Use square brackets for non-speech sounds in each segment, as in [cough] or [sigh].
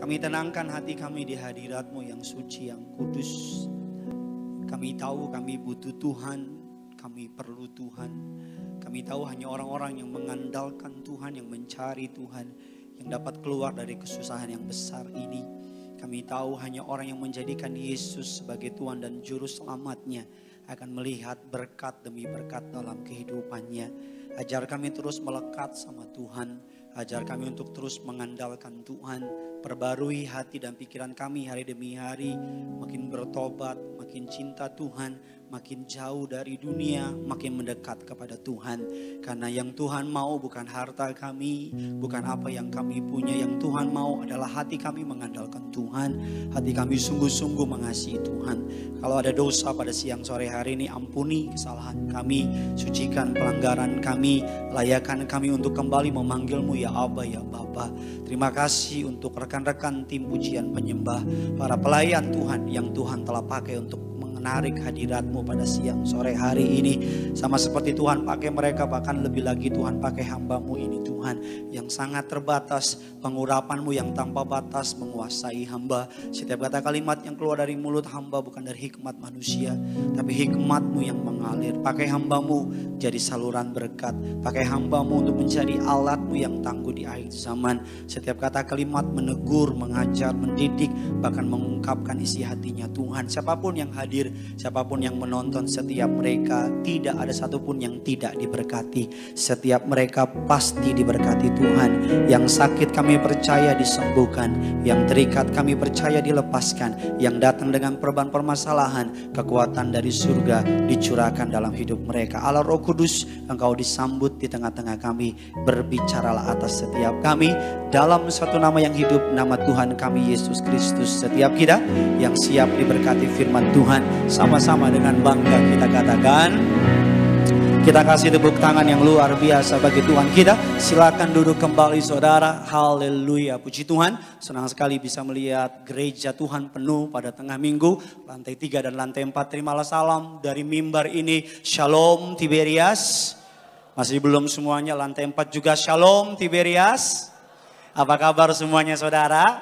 Kami tenangkan hati kami di hadiratmu yang suci, yang kudus. Kami tahu kami butuh Tuhan, kami perlu Tuhan. Kami tahu hanya orang-orang yang mengandalkan Tuhan, yang mencari Tuhan, yang dapat keluar dari kesusahan yang besar ini. Kami tahu hanya orang yang menjadikan Yesus sebagai Tuhan dan Juru Selamatnya akan melihat berkat demi berkat dalam kehidupannya. Ajar kami terus melekat sama Tuhan Ajar kami untuk terus mengandalkan Tuhan. Perbarui hati dan pikiran kami hari demi hari. Makin bertobat, makin cinta Tuhan makin jauh dari dunia, makin mendekat kepada Tuhan. Karena yang Tuhan mau bukan harta kami, bukan apa yang kami punya. Yang Tuhan mau adalah hati kami mengandalkan Tuhan. Hati kami sungguh-sungguh mengasihi Tuhan. Kalau ada dosa pada siang sore hari ini, ampuni kesalahan kami, sucikan pelanggaran kami, layakan kami untuk kembali memanggilmu ya Abba ya Bapa. Terima kasih untuk rekan-rekan tim pujian penyembah, para pelayan Tuhan yang Tuhan telah pakai untuk menarik hadiratmu pada siang sore hari ini. Sama seperti Tuhan pakai mereka bahkan lebih lagi Tuhan pakai hambamu ini Tuhan yang sangat terbatas. Pengurapanmu yang tanpa batas menguasai hamba. Setiap kata kalimat yang keluar dari mulut hamba bukan dari hikmat manusia. Tapi hikmatmu yang mengalir. Pakai hambamu jadi saluran berkat. Pakai hambamu untuk menjadi alatmu yang tangguh di akhir zaman. Setiap kata kalimat menegur, mengajar, mendidik. Bahkan mengungkapkan isi hatinya Tuhan. Siapapun yang hadir siapapun yang menonton setiap mereka, tidak ada satupun yang tidak diberkati. Setiap mereka pasti diberkati Tuhan. Yang sakit kami percaya disembuhkan, yang terikat kami percaya dilepaskan, yang datang dengan perban permasalahan, kekuatan dari surga dicurahkan dalam hidup mereka. Allah Roh Kudus, Engkau disambut di tengah-tengah kami, berbicaralah atas setiap kami dalam satu nama yang hidup, nama Tuhan kami Yesus Kristus. Setiap kita yang siap diberkati firman Tuhan, sama-sama dengan bangga kita katakan. Kita kasih tepuk tangan yang luar biasa bagi Tuhan kita. Silakan duduk kembali saudara. Haleluya. Puji Tuhan. Senang sekali bisa melihat gereja Tuhan penuh pada tengah minggu. Lantai 3 dan lantai 4. Terimalah salam dari mimbar ini. Shalom Tiberias. Masih belum semuanya. Lantai 4 juga Shalom Tiberias. Apa kabar semuanya saudara?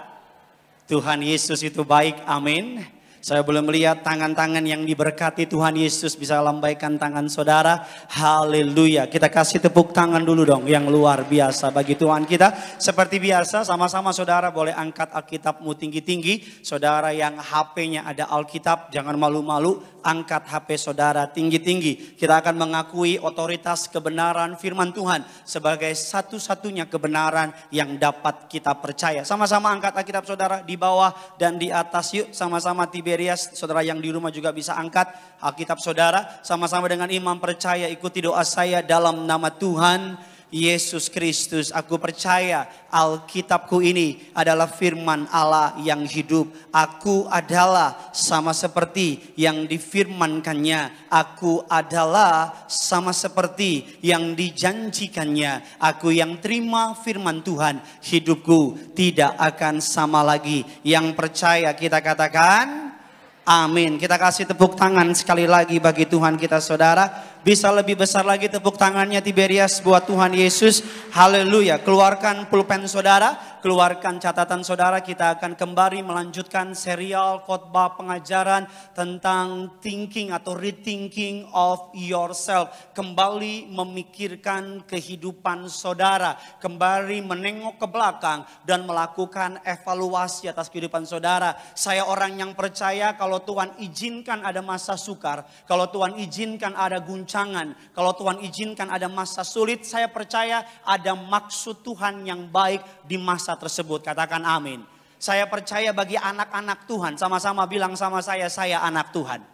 Tuhan Yesus itu baik. Amin. Saya belum melihat tangan-tangan yang diberkati Tuhan Yesus bisa lambaikan tangan saudara. Haleluya. Kita kasih tepuk tangan dulu dong yang luar biasa bagi Tuhan kita. Seperti biasa sama-sama saudara boleh angkat Alkitabmu tinggi-tinggi. Saudara yang HP-nya ada Alkitab jangan malu-malu angkat HP saudara tinggi-tinggi. Kita akan mengakui otoritas kebenaran firman Tuhan sebagai satu-satunya kebenaran yang dapat kita percaya. Sama-sama angkat Alkitab saudara di bawah dan di atas yuk. Sama-sama Tiberias, saudara yang di rumah juga bisa angkat Alkitab saudara. Sama-sama dengan imam percaya ikuti doa saya dalam nama Tuhan. Yesus Kristus. Aku percaya Alkitabku ini adalah firman Allah yang hidup. Aku adalah sama seperti yang difirmankannya. Aku adalah sama seperti yang dijanjikannya. Aku yang terima firman Tuhan, hidupku tidak akan sama lagi. Yang percaya kita katakan, amin. Kita kasih tepuk tangan sekali lagi bagi Tuhan kita saudara bisa lebih besar lagi tepuk tangannya Tiberias buat Tuhan Yesus. Haleluya. Keluarkan pulpen saudara, keluarkan catatan saudara. Kita akan kembali melanjutkan serial khotbah pengajaran tentang thinking atau rethinking of yourself. Kembali memikirkan kehidupan saudara. Kembali menengok ke belakang dan melakukan evaluasi atas kehidupan saudara. Saya orang yang percaya kalau Tuhan izinkan ada masa sukar. Kalau Tuhan izinkan ada guncangan guncangan. Kalau Tuhan izinkan ada masa sulit, saya percaya ada maksud Tuhan yang baik di masa tersebut. Katakan amin. Saya percaya bagi anak-anak Tuhan, sama-sama bilang sama saya, saya anak Tuhan.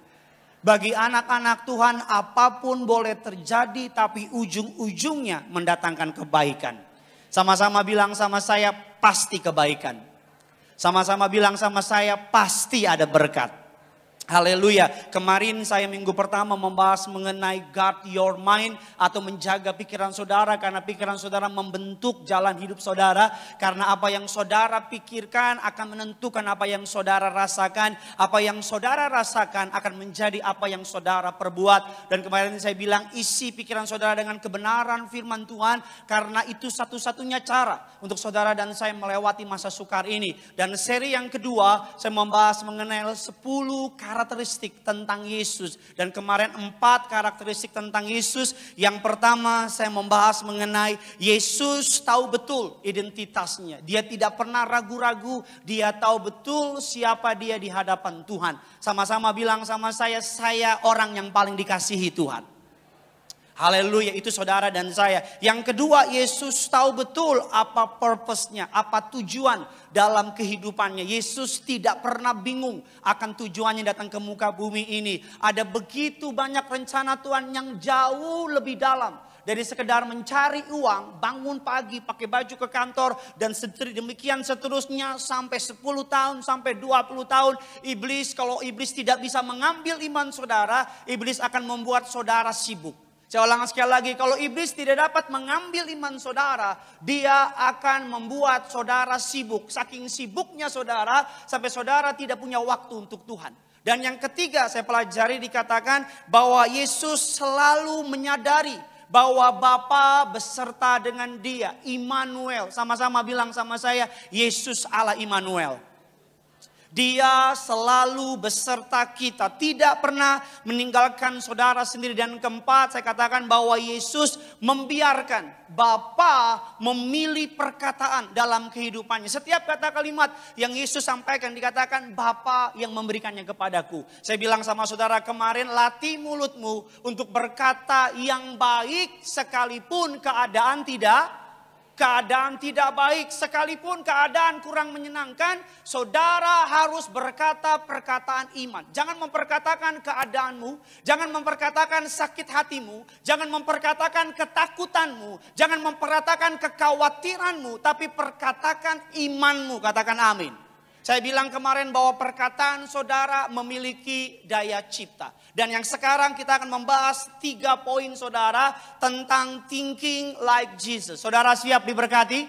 Bagi anak-anak Tuhan apapun boleh terjadi tapi ujung-ujungnya mendatangkan kebaikan. Sama-sama bilang sama saya pasti kebaikan. Sama-sama bilang sama saya pasti ada berkat. Haleluya. Kemarin saya minggu pertama membahas mengenai guard your mind atau menjaga pikiran saudara karena pikiran saudara membentuk jalan hidup saudara karena apa yang saudara pikirkan akan menentukan apa yang saudara rasakan, apa yang saudara rasakan akan menjadi apa yang saudara perbuat. Dan kemarin saya bilang isi pikiran saudara dengan kebenaran firman Tuhan karena itu satu-satunya cara untuk saudara dan saya melewati masa sukar ini. Dan seri yang kedua saya membahas mengenai 10 kali karakteristik tentang Yesus. Dan kemarin empat karakteristik tentang Yesus. Yang pertama saya membahas mengenai Yesus tahu betul identitasnya. Dia tidak pernah ragu-ragu. Dia tahu betul siapa dia di hadapan Tuhan. Sama-sama bilang sama saya, saya orang yang paling dikasihi Tuhan. Haleluya, itu saudara dan saya. Yang kedua, Yesus tahu betul apa purpose-nya, apa tujuan dalam kehidupannya. Yesus tidak pernah bingung akan tujuannya datang ke muka bumi ini. Ada begitu banyak rencana Tuhan yang jauh lebih dalam dari sekedar mencari uang, bangun pagi, pakai baju ke kantor, dan demikian seterusnya sampai 10 tahun, sampai 20 tahun. Iblis, kalau iblis tidak bisa mengambil iman saudara, iblis akan membuat saudara sibuk. Saya ulang sekali lagi, kalau iblis tidak dapat mengambil iman saudara, dia akan membuat saudara sibuk. Saking sibuknya saudara, sampai saudara tidak punya waktu untuk Tuhan. Dan yang ketiga saya pelajari dikatakan bahwa Yesus selalu menyadari bahwa Bapa beserta dengan dia, Immanuel. Sama-sama bilang sama saya, Yesus Allah Immanuel. Dia selalu beserta kita, tidak pernah meninggalkan saudara sendiri. Dan keempat, saya katakan bahwa Yesus membiarkan Bapa memilih perkataan dalam kehidupannya. Setiap kata kalimat yang Yesus sampaikan dikatakan Bapa yang memberikannya kepadaku. Saya bilang sama saudara kemarin, latih mulutmu untuk berkata yang baik sekalipun keadaan tidak keadaan tidak baik, sekalipun keadaan kurang menyenangkan, saudara harus berkata perkataan iman. Jangan memperkatakan keadaanmu, jangan memperkatakan sakit hatimu, jangan memperkatakan ketakutanmu, jangan memperkatakan kekhawatiranmu, tapi perkatakan imanmu. Katakan amin. Saya bilang kemarin bahwa perkataan saudara memiliki daya cipta. Dan yang sekarang kita akan membahas tiga poin saudara tentang thinking like Jesus. Saudara siap diberkati?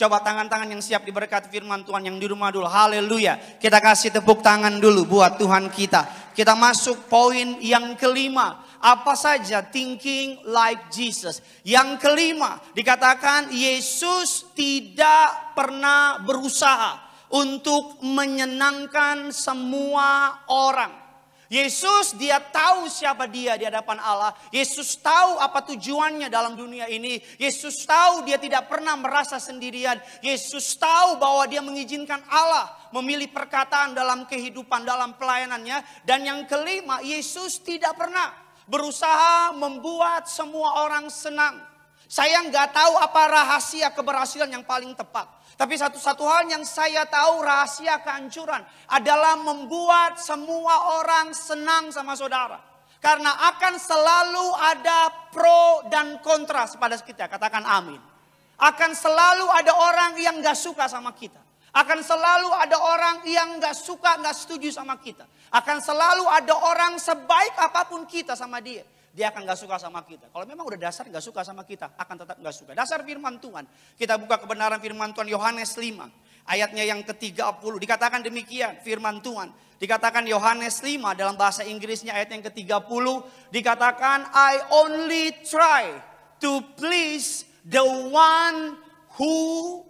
Coba tangan-tangan yang siap diberkati firman Tuhan yang di rumah dulu. Haleluya. Kita kasih tepuk tangan dulu buat Tuhan kita. Kita masuk poin yang kelima. Apa saja thinking like Jesus. Yang kelima dikatakan Yesus tidak pernah berusaha untuk menyenangkan semua orang. Yesus dia tahu siapa dia di hadapan Allah. Yesus tahu apa tujuannya dalam dunia ini. Yesus tahu dia tidak pernah merasa sendirian. Yesus tahu bahwa dia mengizinkan Allah memilih perkataan dalam kehidupan, dalam pelayanannya. Dan yang kelima, Yesus tidak pernah berusaha membuat semua orang senang. Saya nggak tahu apa rahasia keberhasilan yang paling tepat. Tapi satu-satu hal yang saya tahu rahasia kehancuran adalah membuat semua orang senang sama saudara. Karena akan selalu ada pro dan kontra pada kita. Katakan amin. Akan selalu ada orang yang gak suka sama kita. Akan selalu ada orang yang gak suka, gak setuju sama kita. Akan selalu ada orang sebaik apapun kita sama dia dia akan gak suka sama kita. Kalau memang udah dasar gak suka sama kita, akan tetap gak suka. Dasar firman Tuhan. Kita buka kebenaran firman Tuhan Yohanes 5. Ayatnya yang ke-30. Dikatakan demikian firman Tuhan. Dikatakan Yohanes 5 dalam bahasa Inggrisnya ayat yang ke-30. Dikatakan I only try to please the one who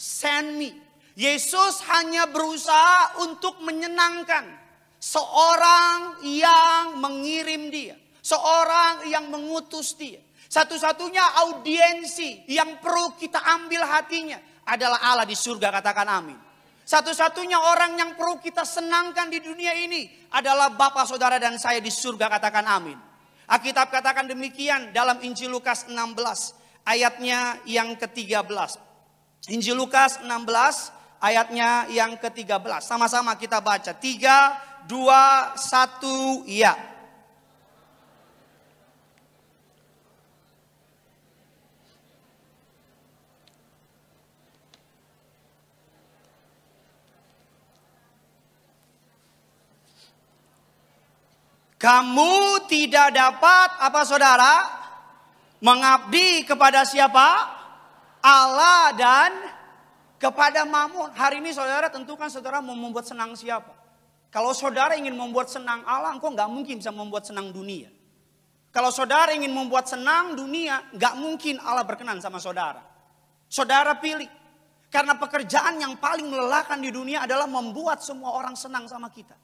send me. Yesus hanya berusaha untuk menyenangkan seorang yang mengirim dia. Seorang yang mengutus dia. Satu-satunya audiensi yang perlu kita ambil hatinya adalah Allah di surga katakan amin. Satu-satunya orang yang perlu kita senangkan di dunia ini adalah Bapak Saudara dan saya di surga katakan amin. Alkitab katakan demikian dalam Injil Lukas 16 ayatnya yang ke-13. Injil Lukas 16 ayatnya yang ke-13. Sama-sama kita baca. 3, 2, 1, ya. Kamu tidak dapat apa saudara? Mengabdi kepada siapa? Allah dan kepada mamun. Hari ini saudara tentukan saudara mau membuat senang siapa. Kalau saudara ingin membuat senang Allah, engkau nggak mungkin bisa membuat senang dunia. Kalau saudara ingin membuat senang dunia, nggak mungkin Allah berkenan sama saudara. Saudara pilih. Karena pekerjaan yang paling melelahkan di dunia adalah membuat semua orang senang sama kita.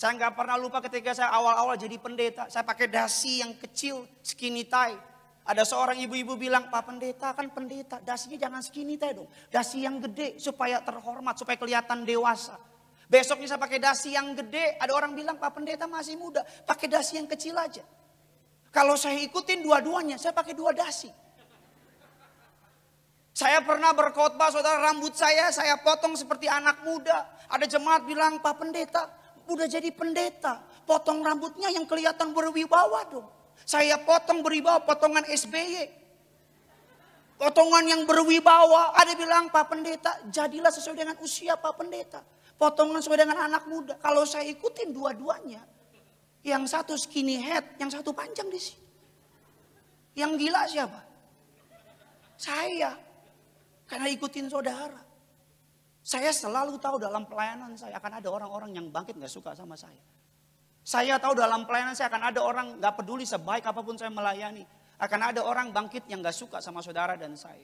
Saya nggak pernah lupa ketika saya awal-awal jadi pendeta. Saya pakai dasi yang kecil, skinny tie. Ada seorang ibu-ibu bilang, Pak pendeta kan pendeta, dasinya jangan skinny tie dong. Dasi yang gede supaya terhormat, supaya kelihatan dewasa. Besoknya saya pakai dasi yang gede, ada orang bilang Pak pendeta masih muda, pakai dasi yang kecil aja. Kalau saya ikutin dua-duanya, saya pakai dua dasi. Saya pernah berkhotbah, saudara rambut saya, saya potong seperti anak muda. Ada jemaat bilang, Pak Pendeta, Udah jadi pendeta, potong rambutnya yang kelihatan berwibawa dong. Saya potong berwibawa, potongan SBY. Potongan yang berwibawa, ada bilang Pak Pendeta, jadilah sesuai dengan usia Pak Pendeta. Potongan sesuai dengan anak muda. Kalau saya ikutin dua-duanya, yang satu skinny head, yang satu panjang di sini. Yang gila siapa? Saya. Karena ikutin saudara. Saya selalu tahu dalam pelayanan saya akan ada orang-orang yang bangkit nggak suka sama saya. Saya tahu dalam pelayanan saya akan ada orang nggak peduli sebaik apapun saya melayani. Akan ada orang bangkit yang nggak suka sama saudara dan saya.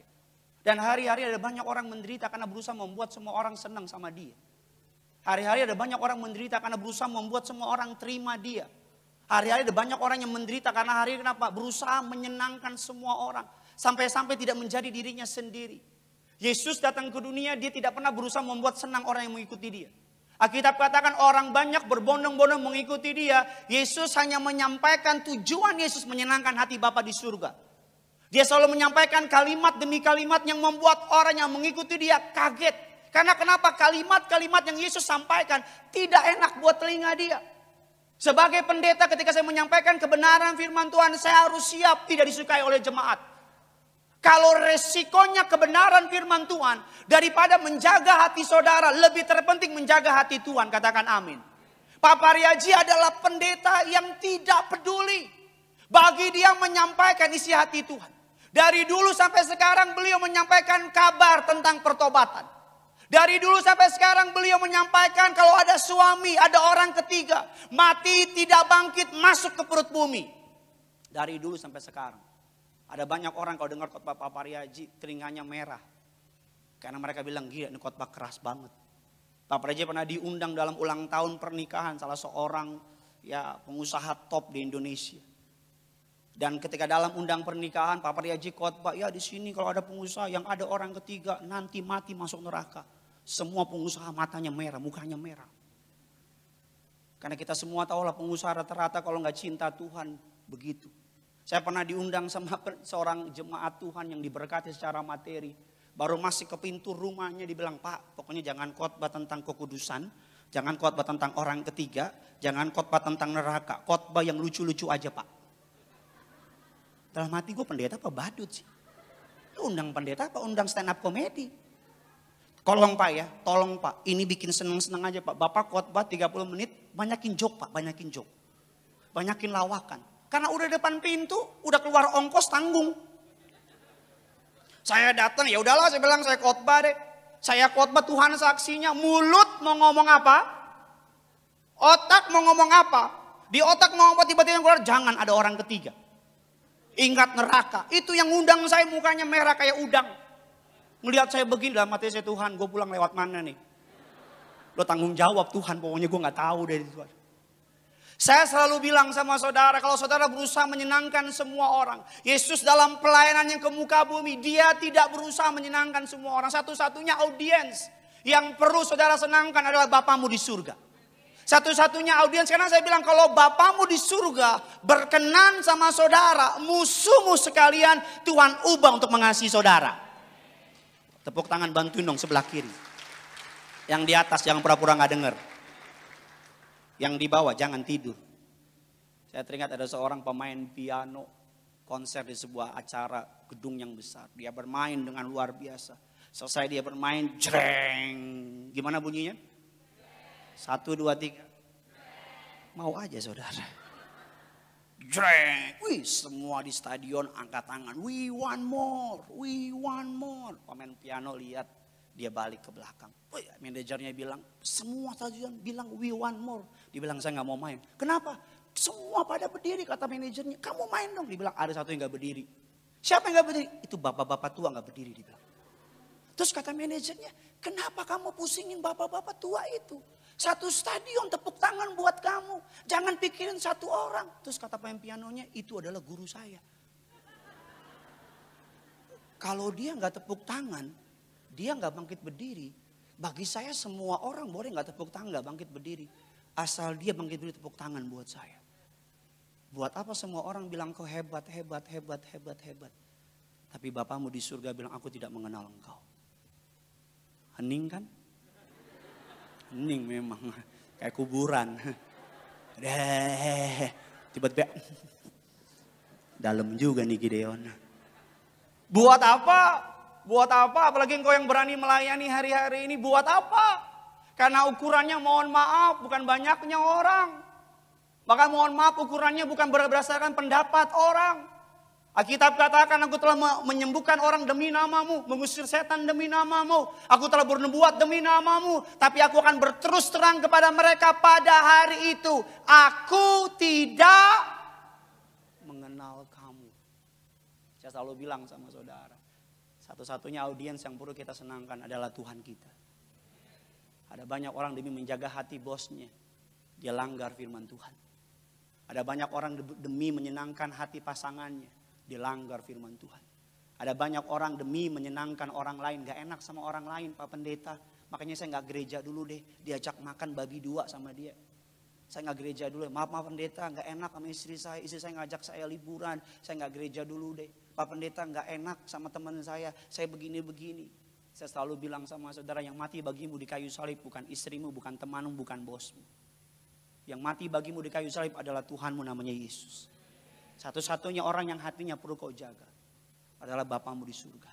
Dan hari-hari ada banyak orang menderita karena berusaha membuat semua orang senang sama dia. Hari-hari ada banyak orang menderita karena berusaha membuat semua orang terima dia. Hari-hari ada banyak orang yang menderita karena hari kenapa? Berusaha menyenangkan semua orang. Sampai-sampai tidak menjadi dirinya sendiri. Yesus datang ke dunia, dia tidak pernah berusaha membuat senang orang yang mengikuti dia. Alkitab katakan orang banyak berbondong-bondong mengikuti dia. Yesus hanya menyampaikan tujuan Yesus menyenangkan hati Bapa di surga. Dia selalu menyampaikan kalimat demi kalimat yang membuat orang yang mengikuti dia kaget. Karena kenapa kalimat-kalimat yang Yesus sampaikan tidak enak buat telinga dia. Sebagai pendeta ketika saya menyampaikan kebenaran firman Tuhan, saya harus siap tidak disukai oleh jemaat. Kalau resikonya kebenaran firman Tuhan daripada menjaga hati saudara lebih terpenting menjaga hati Tuhan katakan amin. Papa Riaji adalah pendeta yang tidak peduli. Bagi dia menyampaikan isi hati Tuhan. Dari dulu sampai sekarang beliau menyampaikan kabar tentang pertobatan. Dari dulu sampai sekarang beliau menyampaikan kalau ada suami, ada orang ketiga. Mati tidak bangkit masuk ke perut bumi. Dari dulu sampai sekarang. Ada banyak orang kalau dengar khotbah Pak Pariaji telinganya merah. Karena mereka bilang, gila ini khotbah keras banget. Pak Pariaji pernah diundang dalam ulang tahun pernikahan salah seorang ya pengusaha top di Indonesia. Dan ketika dalam undang pernikahan Pak Pariaji khotbah, ya di sini kalau ada pengusaha yang ada orang ketiga nanti mati masuk neraka. Semua pengusaha matanya merah, mukanya merah. Karena kita semua tahu lah pengusaha rata-rata kalau nggak cinta Tuhan begitu. Saya pernah diundang sama seorang jemaat Tuhan yang diberkati secara materi. Baru masih ke pintu rumahnya dibilang, Pak pokoknya jangan khotbah tentang kekudusan. Jangan khotbah tentang orang ketiga. Jangan khotbah tentang neraka. Khotbah yang lucu-lucu aja Pak. Dalam hati gue pendeta apa badut sih? Lu undang pendeta apa undang stand up comedy? Tolong Pak ya, tolong Pak. Ini bikin seneng-seneng aja Pak. Bapak khotbah 30 menit, banyakin jok Pak, banyakin jok. Banyakin lawakan karena udah depan pintu, udah keluar ongkos tanggung. Saya datang, ya udahlah saya bilang saya khotbah deh. Saya khotbah Tuhan saksinya, mulut mau ngomong apa? Otak mau ngomong apa? Di otak mau ngomong tiba-tiba keluar, jangan ada orang ketiga. Ingat neraka, itu yang undang saya mukanya merah kayak udang. Melihat saya begini dalam hati saya Tuhan, gue pulang lewat mana nih? Lo tanggung jawab Tuhan, pokoknya gue gak tahu dari Tuhan. Saya selalu bilang sama saudara, kalau saudara berusaha menyenangkan semua orang. Yesus dalam pelayanan yang ke muka bumi, dia tidak berusaha menyenangkan semua orang. Satu-satunya audiens yang perlu saudara senangkan adalah Bapamu di surga. Satu-satunya audiens, karena saya bilang kalau Bapamu di surga berkenan sama saudara, musuhmu sekalian Tuhan ubah untuk mengasihi saudara. Tepuk tangan bantuin dong sebelah kiri. Yang di atas yang pura-pura gak denger yang di bawah jangan tidur. Saya teringat ada seorang pemain piano konser di sebuah acara gedung yang besar. Dia bermain dengan luar biasa. Selesai dia bermain, jreng. Gimana bunyinya? Satu, dua, tiga. Mau aja saudara. Jreng. Wih, semua di stadion angkat tangan. We want more, we want more. Pemain piano lihat dia balik ke belakang. Oh manajernya bilang, semua stadion bilang we want more. Dibilang saya nggak mau main. Kenapa? Semua pada berdiri kata manajernya. Kamu main dong. Dibilang ada satu yang nggak berdiri. Siapa yang nggak berdiri? Itu bapak-bapak tua nggak berdiri dibilang. Terus kata manajernya, kenapa kamu pusingin bapak-bapak tua itu? Satu stadion tepuk tangan buat kamu. Jangan pikirin satu orang. Terus kata pemain pianonya, itu adalah guru saya. Kalau dia nggak tepuk tangan, dia nggak bangkit berdiri. Bagi saya semua orang boleh nggak tepuk tangan, nggak bangkit berdiri. Asal dia bangkit berdiri tepuk tangan buat saya. Buat apa semua orang bilang kau hebat, hebat, hebat, hebat, hebat. Tapi Bapamu di surga bilang aku tidak mengenal engkau. Hening kan? Hening memang. Kayak kuburan. Tiba-tiba [laughs] dalam juga nih Gideon. Buat apa Buat apa? Apalagi engkau yang berani melayani hari-hari ini, buat apa? Karena ukurannya mohon maaf, bukan banyaknya orang. Maka mohon maaf ukurannya bukan berdasarkan pendapat orang. Alkitab katakan aku telah menyembuhkan orang demi namamu, mengusir setan demi namamu, aku telah bernubuat demi namamu, tapi aku akan berterus terang kepada mereka pada hari itu, aku tidak mengenal kamu. Saya selalu bilang sama satu-satunya audiens yang perlu kita senangkan adalah Tuhan kita. Ada banyak orang demi menjaga hati bosnya, dia langgar firman Tuhan. Ada banyak orang demi menyenangkan hati pasangannya, dia langgar firman Tuhan. Ada banyak orang demi menyenangkan orang lain, gak enak sama orang lain Pak Pendeta. Makanya saya gak gereja dulu deh, diajak makan babi dua sama dia. Saya nggak gereja dulu, maaf maaf pendeta, gak enak sama istri saya, istri saya ngajak saya liburan, saya nggak gereja dulu deh Pak Pendeta nggak enak sama teman saya, saya begini-begini. Saya selalu bilang sama saudara yang mati bagimu di kayu salib bukan istrimu, bukan temanmu, bukan bosmu. Yang mati bagimu di kayu salib adalah Tuhanmu namanya Yesus. Satu-satunya orang yang hatinya perlu kau jaga adalah Bapamu di surga.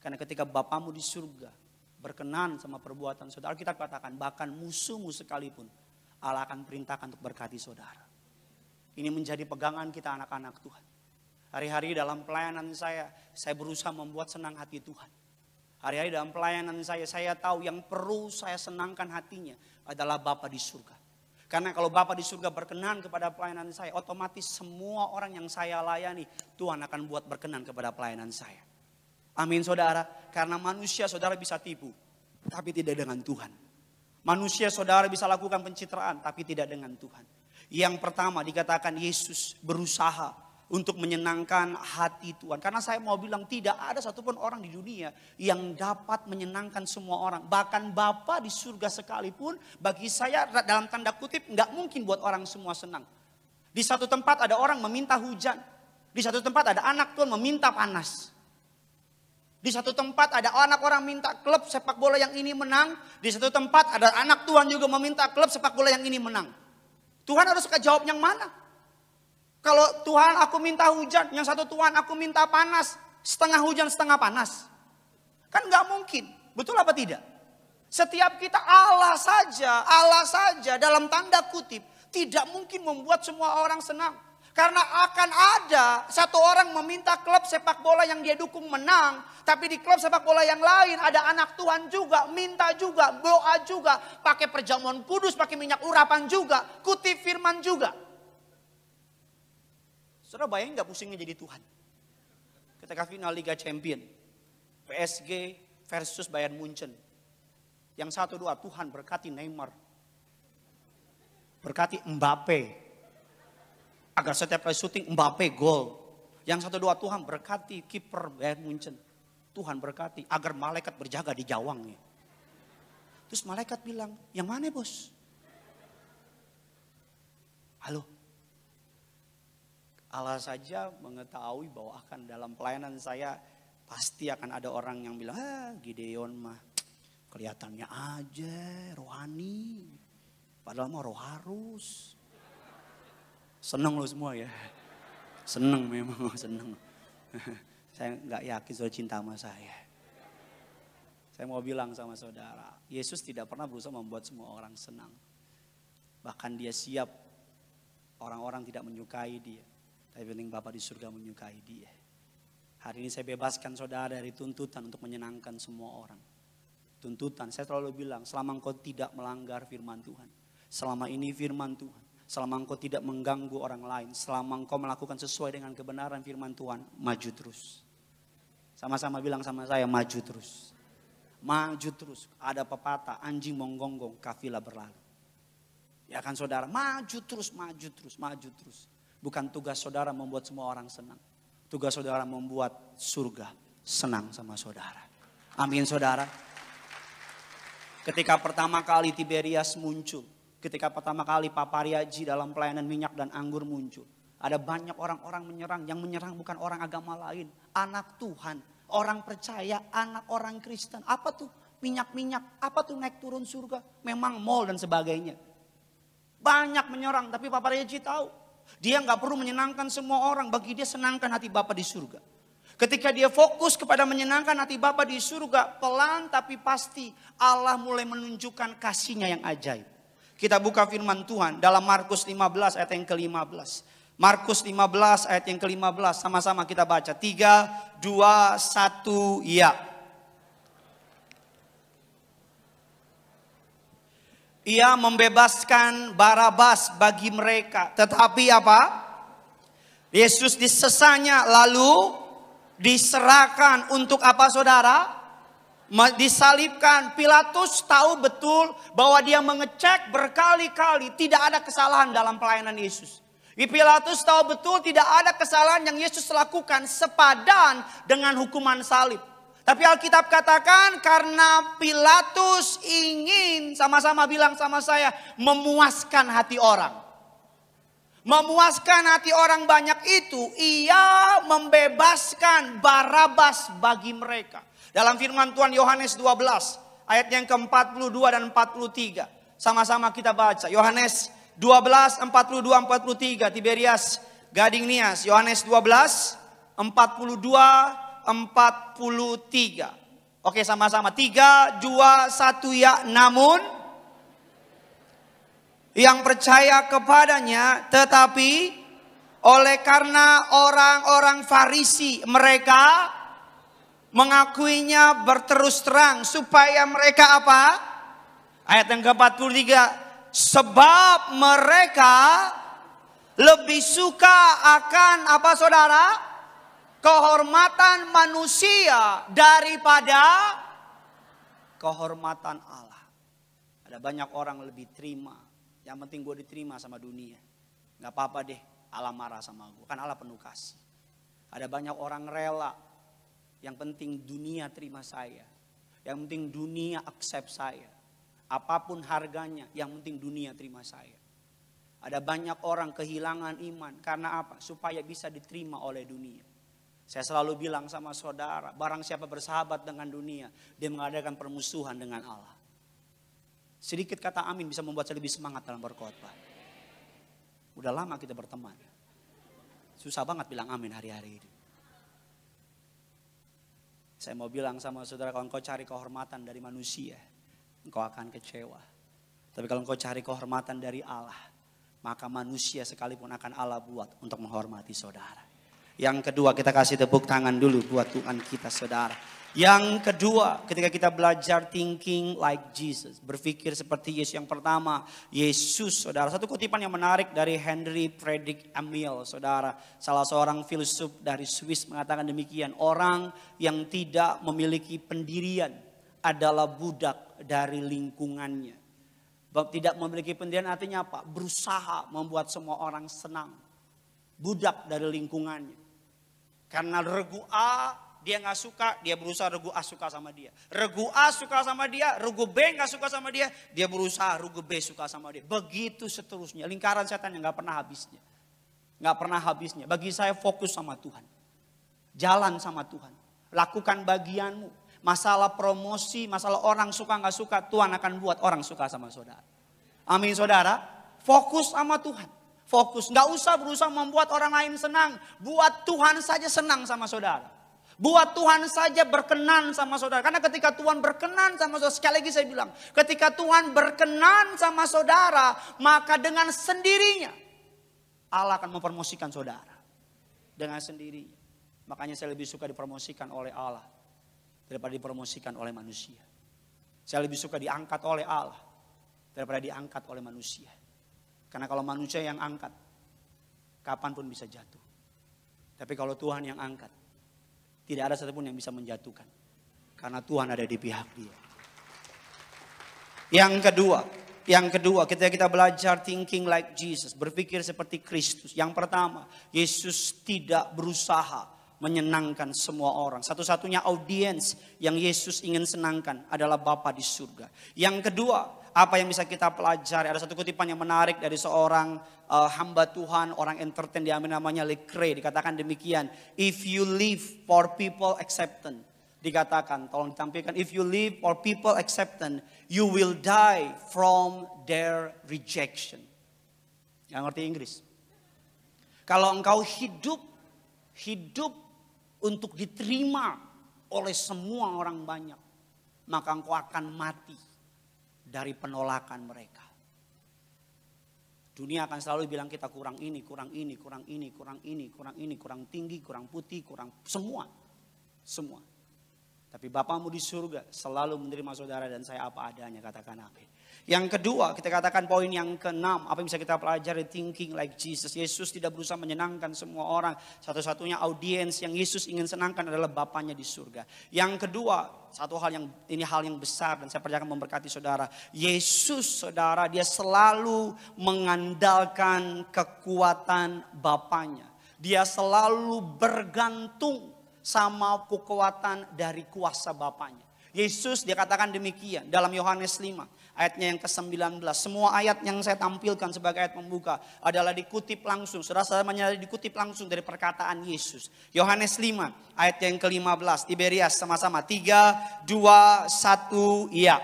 Karena ketika Bapamu di surga berkenan sama perbuatan saudara, kita katakan bahkan musuhmu sekalipun Allah akan perintahkan untuk berkati saudara. Ini menjadi pegangan kita anak-anak Tuhan. Hari-hari dalam pelayanan saya, saya berusaha membuat senang hati Tuhan. Hari-hari dalam pelayanan saya, saya tahu yang perlu saya senangkan hatinya adalah Bapa di surga. Karena kalau Bapak di surga berkenan kepada pelayanan saya, otomatis semua orang yang saya layani, Tuhan akan buat berkenan kepada pelayanan saya. Amin saudara, karena manusia saudara bisa tipu, tapi tidak dengan Tuhan. Manusia saudara bisa lakukan pencitraan, tapi tidak dengan Tuhan. Yang pertama dikatakan Yesus berusaha untuk menyenangkan hati Tuhan. Karena saya mau bilang tidak ada satupun orang di dunia yang dapat menyenangkan semua orang. Bahkan Bapa di surga sekalipun bagi saya dalam tanda kutip nggak mungkin buat orang semua senang. Di satu tempat ada orang meminta hujan. Di satu tempat ada anak Tuhan meminta panas. Di satu tempat ada anak orang minta klub sepak bola yang ini menang. Di satu tempat ada anak Tuhan juga meminta klub sepak bola yang ini menang. Tuhan harus suka jawab yang mana? Kalau Tuhan aku minta hujan, yang satu Tuhan aku minta panas. Setengah hujan, setengah panas. Kan nggak mungkin. Betul apa tidak? Setiap kita Allah saja, Allah saja dalam tanda kutip. Tidak mungkin membuat semua orang senang. Karena akan ada satu orang meminta klub sepak bola yang dia dukung menang. Tapi di klub sepak bola yang lain ada anak Tuhan juga. Minta juga, doa juga. Pakai perjamuan kudus, pakai minyak urapan juga. Kutip firman juga. Saudara bayangin nggak pusingnya jadi Tuhan. Ketika final Liga Champion, PSG versus Bayern Munchen. Yang satu dua Tuhan berkati Neymar. Berkati Mbappe. Agar setiap kali syuting Mbappe gol. Yang satu dua Tuhan berkati kiper Bayern Munchen. Tuhan berkati agar malaikat berjaga di jawangnya. Terus malaikat bilang, yang mana bos? Halo, Allah saja mengetahui bahwa akan dalam pelayanan saya pasti akan ada orang yang bilang, ah Gideon mah kelihatannya aja rohani. Padahal mah roh harus. Seneng lo semua ya. Seneng memang, [laughs] seneng. [laughs] saya nggak yakin soal cinta sama saya. Saya mau bilang sama saudara, Yesus tidak pernah berusaha membuat semua orang senang. Bahkan dia siap orang-orang tidak menyukai dia tapi bilang Bapak di surga menyukai dia. Hari ini saya bebaskan saudara dari tuntutan untuk menyenangkan semua orang. Tuntutan, saya terlalu bilang, selama engkau tidak melanggar firman Tuhan. Selama ini firman Tuhan. Selama engkau tidak mengganggu orang lain. Selama engkau melakukan sesuai dengan kebenaran firman Tuhan, maju terus. Sama-sama bilang sama saya, maju terus. Maju terus. Ada pepatah, anjing menggonggong, kafilah berlalu. Ya kan saudara, maju terus, maju terus, maju terus. Bukan tugas saudara membuat semua orang senang. Tugas saudara membuat surga senang sama saudara. Amin saudara. Ketika pertama kali Tiberias muncul. Ketika pertama kali Papariaji dalam pelayanan minyak dan anggur muncul. Ada banyak orang-orang menyerang. Yang menyerang bukan orang agama lain. Anak Tuhan. Orang percaya. Anak orang Kristen. Apa tuh? Minyak-minyak. Apa tuh naik turun surga? Memang mall dan sebagainya. Banyak menyerang. Tapi Papariaji tahu dia nggak perlu menyenangkan semua orang. Bagi dia senangkan hati Bapa di surga. Ketika dia fokus kepada menyenangkan hati Bapa di surga, pelan tapi pasti Allah mulai menunjukkan kasihnya yang ajaib. Kita buka firman Tuhan dalam Markus 15 ayat yang ke-15. Markus 15 ayat yang ke-15 sama-sama kita baca. 3, 2, 1, ya. Ia membebaskan Barabas bagi mereka. Tetapi apa? Yesus disesanya lalu diserahkan untuk apa saudara? disalibkan. Pilatus tahu betul bahwa dia mengecek berkali-kali tidak ada kesalahan dalam pelayanan Yesus. Pilatus tahu betul tidak ada kesalahan yang Yesus lakukan sepadan dengan hukuman salib. Tapi Alkitab katakan karena Pilatus ingin sama-sama bilang sama saya memuaskan hati orang. Memuaskan hati orang banyak itu ia membebaskan Barabas bagi mereka. Dalam firman Tuhan Yohanes 12 ayat yang ke-42 dan 43. Sama-sama kita baca. Yohanes 12, 42, 43. Tiberias Gading Nias. Yohanes 12, 42, 43. Oke sama-sama. 3, 2, 1 ya. Namun yang percaya kepadanya tetapi oleh karena orang-orang Farisi mereka mengakuinya berterus terang supaya mereka apa? Ayat yang ke-43 sebab mereka lebih suka akan apa saudara? kehormatan manusia daripada kehormatan Allah. Ada banyak orang lebih terima. Yang penting gue diterima sama dunia. Gak apa-apa deh Allah marah sama gue. Kan Allah penuh kasih. Ada banyak orang rela. Yang penting dunia terima saya. Yang penting dunia accept saya. Apapun harganya, yang penting dunia terima saya. Ada banyak orang kehilangan iman. Karena apa? Supaya bisa diterima oleh dunia. Saya selalu bilang sama saudara, barang siapa bersahabat dengan dunia, dia mengadakan permusuhan dengan Allah. Sedikit kata amin bisa membuat saya lebih semangat dalam berkhotbah. Udah lama kita berteman. Susah banget bilang amin hari-hari ini. Saya mau bilang sama saudara, kalau engkau cari kehormatan dari manusia, engkau akan kecewa. Tapi kalau engkau cari kehormatan dari Allah, maka manusia sekalipun akan Allah buat untuk menghormati saudara. Yang kedua kita kasih tepuk tangan dulu buat Tuhan kita saudara. Yang kedua ketika kita belajar thinking like Jesus. Berpikir seperti Yesus. Yang pertama Yesus saudara. Satu kutipan yang menarik dari Henry Frederick Emil saudara. Salah seorang filsuf dari Swiss mengatakan demikian. Orang yang tidak memiliki pendirian adalah budak dari lingkungannya. Tidak memiliki pendirian artinya apa? Berusaha membuat semua orang senang. Budak dari lingkungannya. Karena regu A dia nggak suka, dia berusaha regu A suka sama dia. Regu A suka sama dia, regu B nggak suka sama dia, dia berusaha regu B suka sama dia. Begitu seterusnya, lingkaran setan yang nggak pernah habisnya. Nggak pernah habisnya. Bagi saya fokus sama Tuhan. Jalan sama Tuhan. Lakukan bagianmu. Masalah promosi, masalah orang suka nggak suka, Tuhan akan buat orang suka sama saudara. Amin saudara. Fokus sama Tuhan fokus. Nggak usah berusaha membuat orang lain senang. Buat Tuhan saja senang sama saudara. Buat Tuhan saja berkenan sama saudara. Karena ketika Tuhan berkenan sama saudara, sekali lagi saya bilang, ketika Tuhan berkenan sama saudara, maka dengan sendirinya Allah akan mempromosikan saudara. Dengan sendirinya. Makanya saya lebih suka dipromosikan oleh Allah daripada dipromosikan oleh manusia. Saya lebih suka diangkat oleh Allah daripada diangkat oleh manusia. Karena kalau manusia yang angkat, kapanpun bisa jatuh. Tapi kalau Tuhan yang angkat, tidak ada satupun yang bisa menjatuhkan. Karena Tuhan ada di pihak dia. Yang kedua, yang kedua, ketika kita belajar thinking like Jesus, berpikir seperti Kristus. Yang pertama, Yesus tidak berusaha menyenangkan semua orang. Satu-satunya audiens yang Yesus ingin senangkan adalah Bapa di surga. Yang kedua, apa yang bisa kita pelajari. Ada satu kutipan yang menarik dari seorang uh, hamba Tuhan, orang entertain di Amin namanya Lecrae. Dikatakan demikian, if you live for people acceptance. Dikatakan, tolong ditampilkan, if you live for people acceptance, you will die from their rejection. Yang ngerti Inggris. Kalau engkau hidup, hidup untuk diterima oleh semua orang banyak, maka engkau akan mati dari penolakan mereka. Dunia akan selalu bilang kita kurang ini, kurang ini, kurang ini, kurang ini, kurang ini, kurang tinggi, kurang putih, kurang semua. Semua. Tapi Bapamu di surga selalu menerima saudara dan saya apa adanya, katakan amin. Yang kedua, kita katakan poin yang keenam, apa yang bisa kita pelajari thinking like Jesus. Yesus tidak berusaha menyenangkan semua orang. Satu-satunya audiens yang Yesus ingin senangkan adalah Bapaknya di surga. Yang kedua, satu hal yang ini hal yang besar dan saya percaya memberkati saudara. Yesus saudara dia selalu mengandalkan kekuatan Bapaknya. Dia selalu bergantung sama kekuatan dari kuasa Bapaknya. Yesus dia katakan demikian dalam Yohanes 5 ayatnya yang ke-19. Semua ayat yang saya tampilkan sebagai ayat pembuka adalah dikutip langsung. Saudara-saudara menyadari dikutip langsung dari perkataan Yesus. Yohanes 5 ayat yang ke-15. Tiberias sama-sama. 3, 2, 1, iya.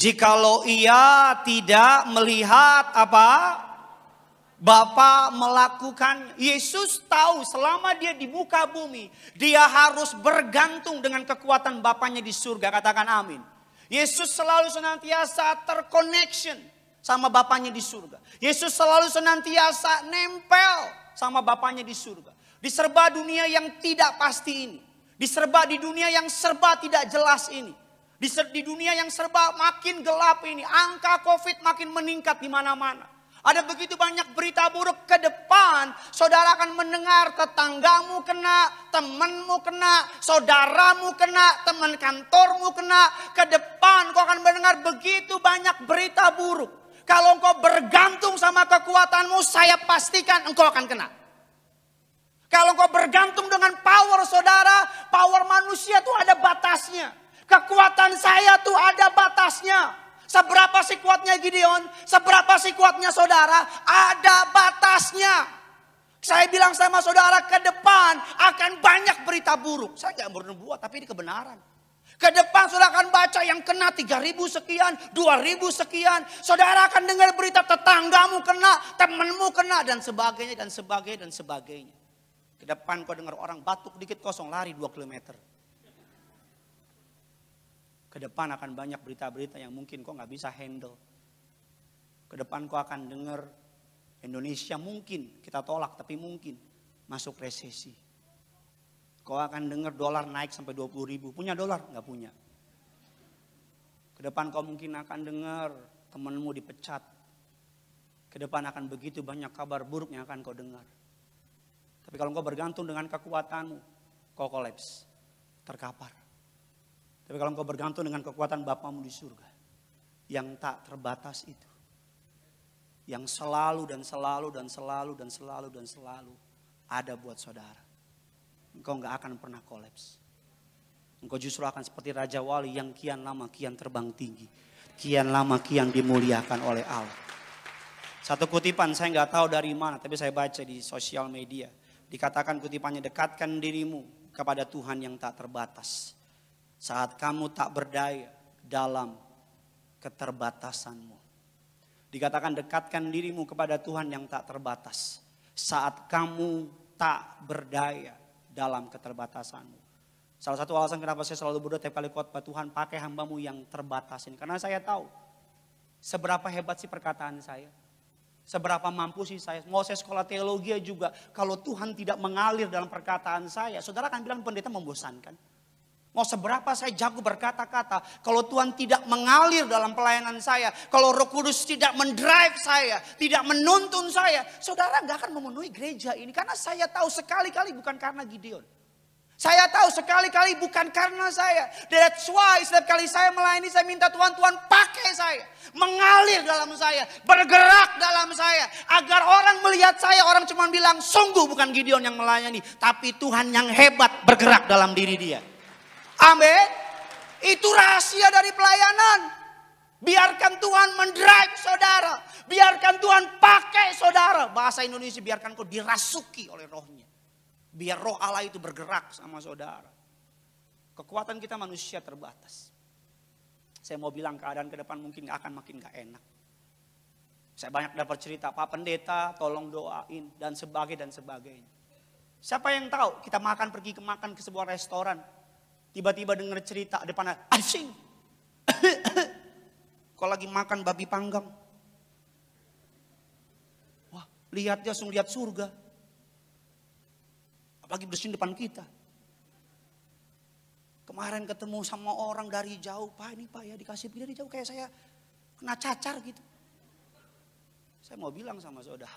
Jikalau ia tidak melihat apa? Bapak melakukan, Yesus tahu selama dia di muka bumi, dia harus bergantung dengan kekuatan Bapaknya di surga. Katakan amin. Yesus selalu senantiasa terconnection sama Bapaknya di surga. Yesus selalu senantiasa nempel sama Bapaknya di surga. Di serba dunia yang tidak pasti ini. Di serba di dunia yang serba tidak jelas ini. Di, di dunia yang serba makin gelap ini. Angka COVID makin meningkat di mana-mana. Ada begitu banyak berita buruk ke depan. Saudara akan mendengar tetanggamu kena, temanmu kena, saudaramu kena, teman kantormu kena. Ke depan kau akan mendengar begitu banyak berita buruk. Kalau engkau bergantung sama kekuatanmu, saya pastikan engkau akan kena. Kalau engkau bergantung dengan power saudara, power manusia tuh ada batasnya. Kekuatan saya tuh ada batasnya. Seberapa sih kuatnya Gideon? Seberapa sih kuatnya saudara? Ada batasnya. Saya bilang sama saudara ke depan akan banyak berita buruk. Saya nggak bernubuat tapi ini kebenaran. Ke depan saudara akan baca yang kena 3000 sekian, 2000 sekian. Saudara akan dengar berita tetanggamu kena, temanmu kena dan sebagainya dan sebagainya dan sebagainya. Ke depan kau dengar orang batuk dikit kosong lari 2 kilometer. Ke depan akan banyak berita-berita yang mungkin kau nggak bisa handle. Ke depan kok akan dengar Indonesia mungkin kita tolak tapi mungkin masuk resesi. Kau akan dengar dolar naik sampai 20 ribu. Punya dolar? Nggak punya. Kedepan kau mungkin akan dengar temanmu dipecat. Kedepan akan begitu banyak kabar buruk yang akan kau dengar. Tapi kalau kau bergantung dengan kekuatanmu, kau kolaps, terkapar. Tapi kalau engkau bergantung dengan kekuatan Bapamu di surga. Yang tak terbatas itu. Yang selalu dan selalu dan selalu dan selalu dan selalu ada buat saudara. Engkau nggak akan pernah kolaps. Engkau justru akan seperti Raja Wali yang kian lama kian terbang tinggi. Kian lama kian dimuliakan oleh Allah. Satu kutipan saya nggak tahu dari mana, tapi saya baca di sosial media. Dikatakan kutipannya, dekatkan dirimu kepada Tuhan yang tak terbatas saat kamu tak berdaya dalam keterbatasanmu. Dikatakan dekatkan dirimu kepada Tuhan yang tak terbatas. Saat kamu tak berdaya dalam keterbatasanmu. Salah satu alasan kenapa saya selalu berdoa tiap kali khotbah Tuhan pakai hambamu yang terbatas ini. Karena saya tahu seberapa hebat sih perkataan saya. Seberapa mampu sih saya. Mau saya sekolah teologi juga. Kalau Tuhan tidak mengalir dalam perkataan saya. Saudara akan bilang pendeta membosankan. Mau seberapa saya jago berkata-kata, kalau Tuhan tidak mengalir dalam pelayanan saya, kalau Roh Kudus tidak mendrive saya, tidak menuntun saya, saudara gak akan memenuhi gereja ini karena saya tahu sekali-kali bukan karena Gideon. Saya tahu sekali-kali bukan karena saya. That's why setiap kali saya melayani saya minta Tuhan, Tuhan pakai saya. Mengalir dalam saya. Bergerak dalam saya. Agar orang melihat saya, orang cuma bilang sungguh bukan Gideon yang melayani. Tapi Tuhan yang hebat bergerak dalam diri dia. Amin. Itu rahasia dari pelayanan. Biarkan Tuhan mendrive saudara. Biarkan Tuhan pakai saudara. Bahasa Indonesia biarkan kau dirasuki oleh rohnya. Biar roh Allah itu bergerak sama saudara. Kekuatan kita manusia terbatas. Saya mau bilang keadaan ke depan mungkin akan makin gak enak. Saya banyak dapat cerita, Pak Pendeta tolong doain dan sebagainya dan sebagainya. Siapa yang tahu kita makan pergi ke makan ke sebuah restoran. Tiba-tiba dengar cerita depan asing. [coughs] kau lagi makan babi panggang. Wah, lihat dia langsung lihat surga. Apalagi bersin depan kita. Kemarin ketemu sama orang dari jauh, Pak ini Pak ya dikasih dari jauh kayak saya kena cacar gitu. Saya mau bilang sama saudara,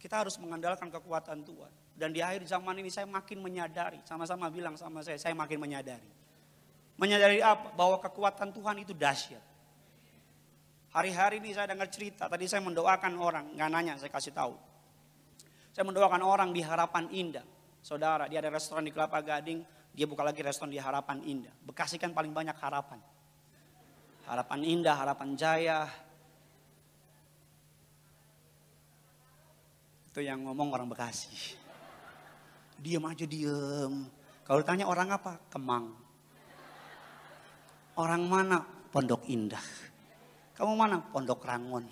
kita harus mengandalkan kekuatan Tuhan. Dan di akhir zaman ini saya makin menyadari, sama-sama bilang sama saya, saya makin menyadari. Menyadari apa? Bahwa kekuatan Tuhan itu dahsyat. Hari-hari ini saya dengar cerita, tadi saya mendoakan orang, nggak nanya, saya kasih tahu. Saya mendoakan orang di harapan indah. Saudara, dia ada restoran di Kelapa Gading, dia buka lagi restoran di harapan indah. Bekasi kan paling banyak harapan. Harapan indah, harapan jaya, Itu yang ngomong orang Bekasi. Diem aja diem. Kalau ditanya orang apa? Kemang. Orang mana? Pondok Indah. Kamu mana? Pondok Rangon.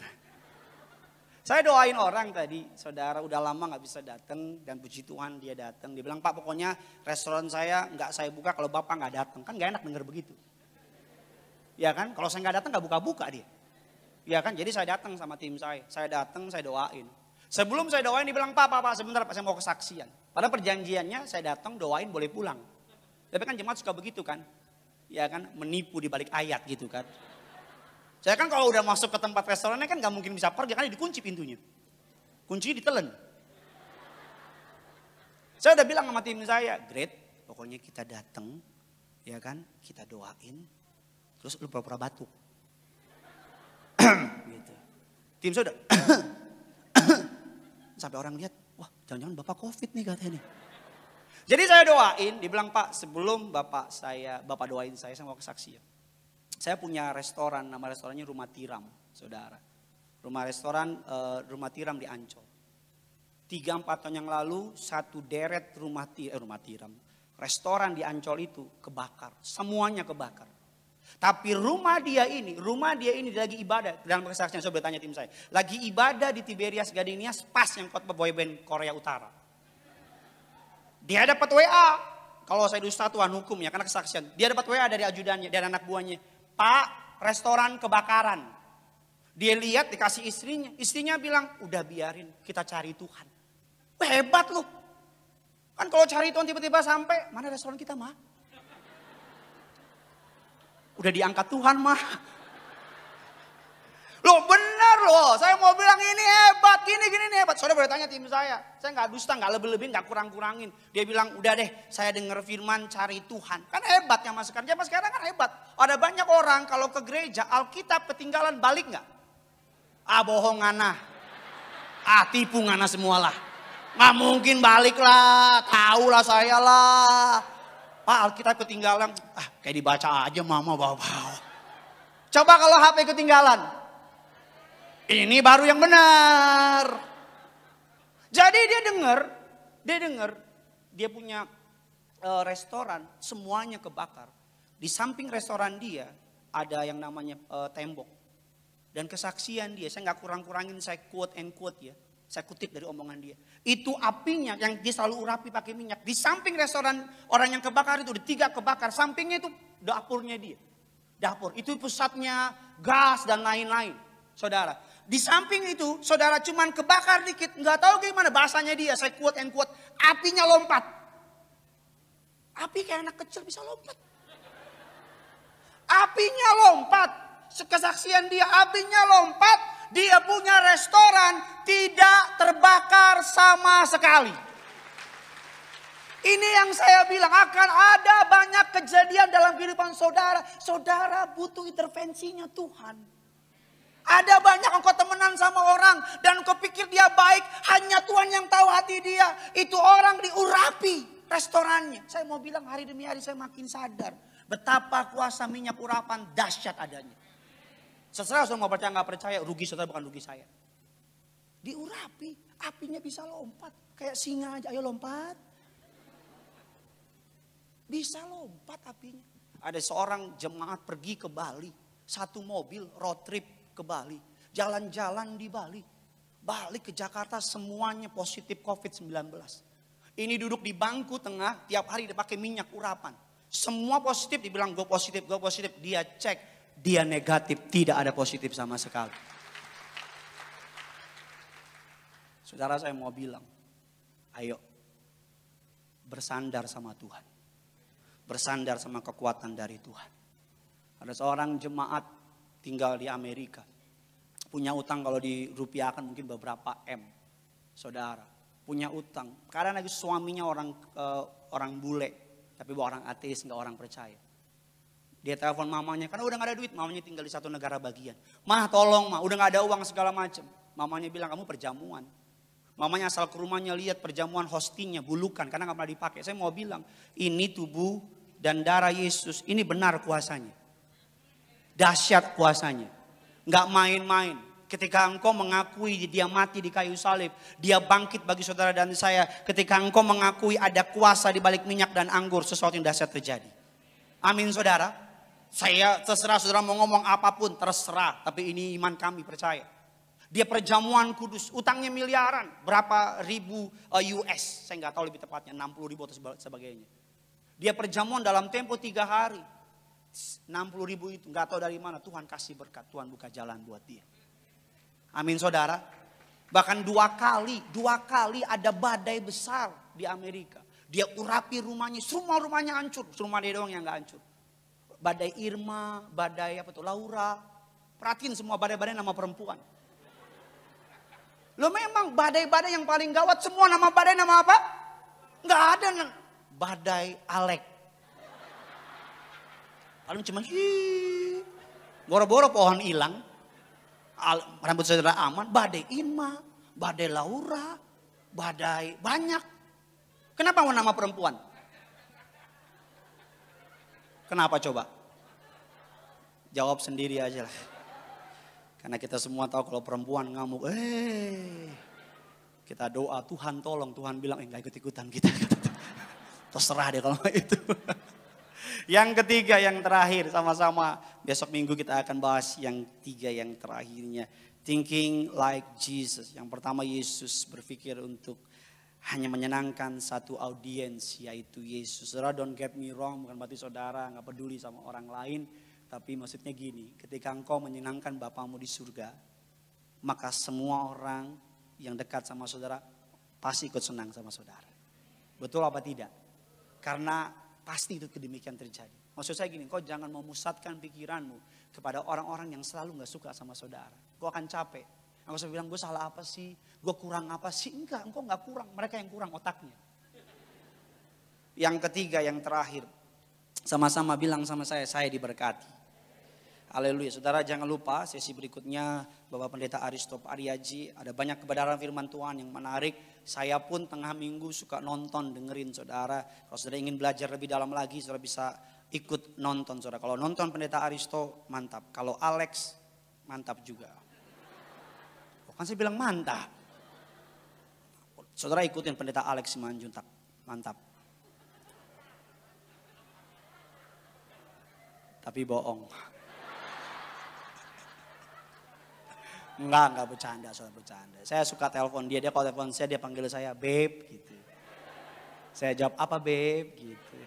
Saya doain orang tadi, saudara udah lama nggak bisa datang dan puji Tuhan dia datang. Dia bilang, Pak pokoknya restoran saya nggak saya buka kalau Bapak nggak datang. Kan gak enak denger begitu. Ya kan, kalau saya nggak datang nggak buka-buka dia. Ya kan, jadi saya datang sama tim saya. Saya datang, saya doain. Sebelum saya doain dibilang, Pak, Pak, sebentar Pak, saya mau kesaksian. Padahal perjanjiannya saya datang doain boleh pulang. Tapi kan jemaat suka begitu kan. Ya kan, menipu di balik ayat gitu kan. Saya kan kalau udah masuk ke tempat restorannya kan gak mungkin bisa pergi, kan dikunci pintunya. Kuncinya ditelen. Saya udah bilang sama tim saya, great, pokoknya kita datang, ya kan, kita doain, terus lu pura-pura batuk. [clears throat] gitu. Tim saya udah, [clears throat] sampai orang lihat, wah jangan-jangan bapak covid nih katanya. nih. Jadi saya doain, dibilang pak sebelum bapak saya, bapak doain saya, saya mau kesaksian Saya punya restoran, nama restorannya Rumah Tiram, saudara. Rumah restoran, uh, Rumah Tiram di Ancol. Tiga empat tahun yang lalu, satu deret rumah, tir eh, rumah tiram, restoran di Ancol itu kebakar. Semuanya kebakar. Tapi rumah dia ini, rumah dia ini lagi ibadah. Dalam kesaksian saya bertanya tim saya. Lagi ibadah di Tiberias Gadinias pas yang kota boyband Korea Utara. Dia dapat WA. Kalau saya dulu satuan hukum ya karena kesaksian. Dia dapat WA dari ajudannya, dari anak buahnya. Pak, restoran kebakaran. Dia lihat dikasih istrinya. Istrinya bilang, udah biarin kita cari Tuhan. hebat loh. Kan kalau cari Tuhan tiba-tiba sampai, mana restoran kita mah? Udah diangkat Tuhan mah. Loh bener loh, saya mau bilang ini hebat, gini gini nih hebat. Soalnya boleh tanya tim saya, saya nggak dusta, nggak lebih-lebih, nggak kurang-kurangin. Dia bilang udah deh, saya dengar firman cari Tuhan. Kan hebat yang kerja, mas sekarang kan hebat. Ada banyak orang kalau ke gereja Alkitab ketinggalan balik nggak? Ah bohong ngana, ah tipu ngana semualah. Nggak mungkin balik lah, tahu lah saya lah. Pak Alkitab ketinggalan. Ah, kayak dibaca aja mama bawa-bawa. Coba kalau HP ketinggalan. Ini baru yang benar. Jadi dia dengar, dia dengar, dia punya e, restoran, semuanya kebakar. Di samping restoran dia ada yang namanya e, tembok. Dan kesaksian dia, saya nggak kurang-kurangin, saya quote and quote ya saya kutip dari omongan dia. Itu apinya yang dia selalu urapi pakai minyak. Di samping restoran orang yang kebakar itu, di tiga kebakar. Sampingnya itu dapurnya dia. Dapur. Itu pusatnya gas dan lain-lain. Saudara. Di samping itu, saudara cuman kebakar dikit. Nggak tahu gimana bahasanya dia. Saya kuat and kuat. Apinya lompat. Api kayak anak kecil bisa lompat. Apinya lompat. Kesaksian dia, apinya lompat dia punya restoran tidak terbakar sama sekali. Ini yang saya bilang akan ada banyak kejadian dalam kehidupan saudara. Saudara butuh intervensinya Tuhan. Ada banyak engkau temenan sama orang dan engkau pikir dia baik, hanya Tuhan yang tahu hati dia. Itu orang diurapi restorannya. Saya mau bilang hari demi hari saya makin sadar betapa kuasa minyak urapan dahsyat adanya. Seserah saya mau percaya nggak percaya, rugi saudara bukan rugi saya. Diurapi, apinya bisa lompat. Kayak singa aja, ayo lompat. Bisa lompat apinya. Ada seorang jemaat pergi ke Bali. Satu mobil road trip ke Bali. Jalan-jalan di Bali. Balik ke Jakarta semuanya positif COVID-19. Ini duduk di bangku tengah, tiap hari dipakai minyak urapan. Semua positif, dibilang gue positif, gue positif. Dia cek, dia negatif, tidak ada positif sama sekali. Saudara saya mau bilang, ayo bersandar sama Tuhan. Bersandar sama kekuatan dari Tuhan. Ada seorang jemaat tinggal di Amerika. Punya utang kalau di dirupiahkan mungkin beberapa M. Saudara, punya utang. Karena lagi suaminya orang uh, orang bule, tapi orang ateis, nggak orang percaya dia telepon mamanya, karena udah gak ada duit, mamanya tinggal di satu negara bagian. Mah tolong mah, udah gak ada uang segala macam. Mamanya bilang, kamu perjamuan. Mamanya asal ke rumahnya lihat perjamuan hostingnya, bulukan karena gak pernah dipakai. Saya mau bilang, ini tubuh dan darah Yesus, ini benar kuasanya. Dahsyat kuasanya. Gak main-main. Ketika engkau mengakui dia mati di kayu salib, dia bangkit bagi saudara dan saya. Ketika engkau mengakui ada kuasa di balik minyak dan anggur, sesuatu yang dahsyat terjadi. Amin saudara. Saya terserah saudara mau ngomong apapun, terserah. Tapi ini iman kami percaya. Dia perjamuan kudus, utangnya miliaran. Berapa ribu eh, US, saya nggak tahu lebih tepatnya, 60 ribu atau sebagainya. Dia perjamuan dalam tempo tiga hari. 60 ribu itu, nggak tahu dari mana. Tuhan kasih berkat, Tuhan buka jalan buat dia. Amin saudara. Bahkan dua kali, dua kali ada badai besar di Amerika. Dia urapi rumahnya, semua rumahnya hancur. Rumah dia doang yang gak hancur badai Irma, badai apa tuh Laura. Perhatiin semua badai-badai nama perempuan. Lo memang badai-badai yang paling gawat semua nama badai nama apa? Gak ada badai Alek. Paling cuma hi, boro-boro pohon hilang. Rambut saudara aman, badai Irma, badai Laura, badai banyak. Kenapa nama perempuan? Kenapa coba? Jawab sendiri aja lah. Karena kita semua tahu kalau perempuan ngamuk, eh kita doa Tuhan tolong, Tuhan bilang enggak eh, ikut-ikutan kita. [laughs] Terserah deh kalau itu. [laughs] Yang ketiga, yang terakhir sama-sama. Besok minggu kita akan bahas yang tiga yang terakhirnya. Thinking like Jesus. Yang pertama Yesus berpikir untuk hanya menyenangkan satu audiens yaitu Yesus. Saudara don't get me wrong, bukan berarti saudara nggak peduli sama orang lain. Tapi maksudnya gini, ketika engkau menyenangkan Bapamu di surga, maka semua orang yang dekat sama saudara pasti ikut senang sama saudara. Betul apa tidak? Karena pasti itu kedemikian terjadi. Maksud saya gini, kau jangan memusatkan pikiranmu kepada orang-orang yang selalu nggak suka sama saudara. Kau akan capek, Gak usah bilang gue salah apa sih, gue kurang apa sih. Enggak, engkau gak kurang, mereka yang kurang otaknya. Yang ketiga, yang terakhir. Sama-sama bilang sama saya, saya diberkati. Haleluya. Saudara jangan lupa sesi berikutnya Bapak Pendeta Aristop Ariaji ada banyak kebenaran firman Tuhan yang menarik. Saya pun tengah minggu suka nonton dengerin saudara. Kalau saudara ingin belajar lebih dalam lagi saudara bisa ikut nonton saudara. Kalau nonton Pendeta Aristo mantap. Kalau Alex mantap juga. Kan saya bilang mantap. Saudara ikutin pendeta Alex Manjuntak. Mantap. Tapi bohong. Enggak, enggak bercanda, saudara bercanda. Saya suka telepon dia, dia kalau telepon saya dia panggil saya, babe gitu. Saya jawab, apa babe gitu.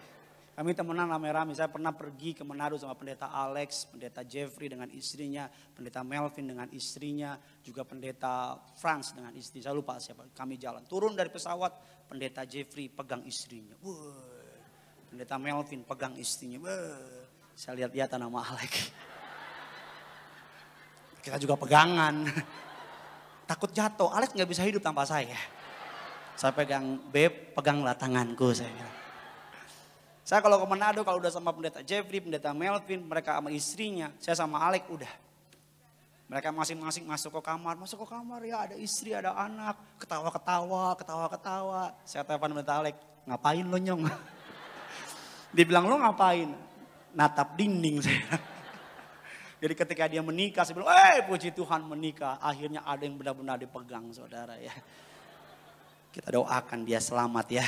Kami temenan rame-rame, saya pernah pergi ke Manado sama pendeta Alex, pendeta Jeffrey dengan istrinya, pendeta Melvin dengan istrinya, juga pendeta Franz dengan istri. Saya lupa siapa, kami jalan. Turun dari pesawat, pendeta Jeffrey pegang istrinya. Wuh. Pendeta Melvin pegang istrinya. Wuh. Saya lihat-lihat sama Alex. Kita juga pegangan. [laughs] Takut jatuh, Alex nggak bisa hidup tanpa saya. Saya pegang, Beb, peganglah tanganku saya bilang. Saya kalau ke Manado kalau udah sama pendeta Jeffrey, pendeta Melvin, mereka sama istrinya, saya sama Alek udah. Mereka masing-masing masuk ke kamar, masuk ke kamar ya ada istri, ada anak, ketawa-ketawa, ketawa-ketawa. Saya telepon pendeta Alek, ngapain lo nyong? [laughs] Dia lo ngapain? Natap dinding saya. [laughs] Jadi ketika dia menikah, saya bilang, eh puji Tuhan menikah. Akhirnya ada yang benar-benar dipegang saudara ya. Kita doakan dia selamat ya.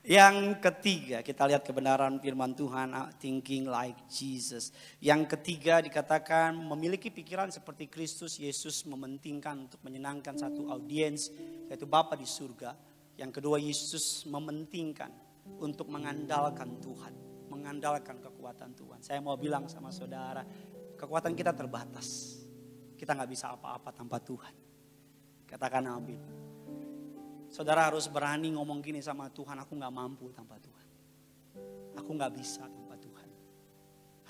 Yang ketiga, kita lihat kebenaran firman Tuhan, uh, thinking like Jesus. Yang ketiga dikatakan memiliki pikiran seperti Kristus, Yesus mementingkan untuk menyenangkan satu audiens, yaitu Bapa di surga. Yang kedua, Yesus mementingkan untuk mengandalkan Tuhan, mengandalkan kekuatan Tuhan. Saya mau bilang sama saudara, kekuatan kita terbatas. Kita nggak bisa apa-apa tanpa Tuhan. Katakan amin. Saudara harus berani ngomong gini sama Tuhan, aku gak mampu tanpa Tuhan. Aku gak bisa tanpa Tuhan.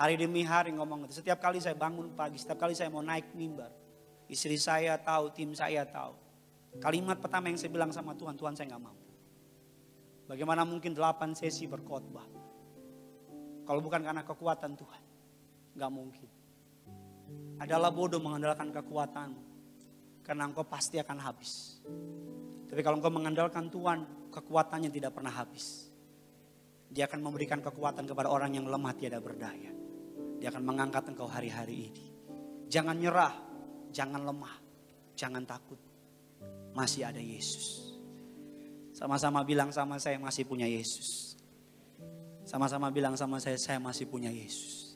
Hari demi hari ngomong itu. Setiap kali saya bangun pagi, setiap kali saya mau naik mimbar, istri saya tahu, tim saya tahu. Kalimat pertama yang saya bilang sama Tuhan, Tuhan saya gak mampu. Bagaimana mungkin delapan sesi berkhotbah? Kalau bukan karena kekuatan Tuhan, Gak mungkin. Adalah bodoh mengandalkan kekuatanmu, karena engkau pasti akan habis. Tapi kalau engkau mengandalkan Tuhan, kekuatannya tidak pernah habis. Dia akan memberikan kekuatan kepada orang yang lemah tiada berdaya. Dia akan mengangkat engkau hari-hari ini. Jangan nyerah, jangan lemah, jangan takut. Masih ada Yesus. Sama-sama bilang sama saya masih punya Yesus. Sama-sama bilang sama saya saya masih punya Yesus.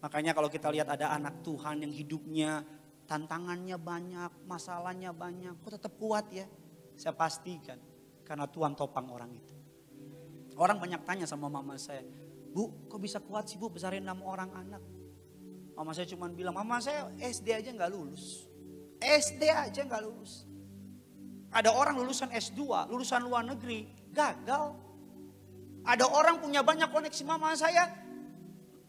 Makanya kalau kita lihat ada anak Tuhan yang hidupnya tantangannya banyak, masalahnya banyak, kok tetap kuat ya? Saya pastikan, karena Tuhan topang orang itu. Orang banyak tanya sama mama saya, Bu, kok bisa kuat sih Bu besarin enam orang anak? Mama saya cuma bilang, mama saya SD aja nggak lulus. SD aja nggak lulus. Ada orang lulusan S2, lulusan luar negeri, gagal. Ada orang punya banyak koneksi mama saya,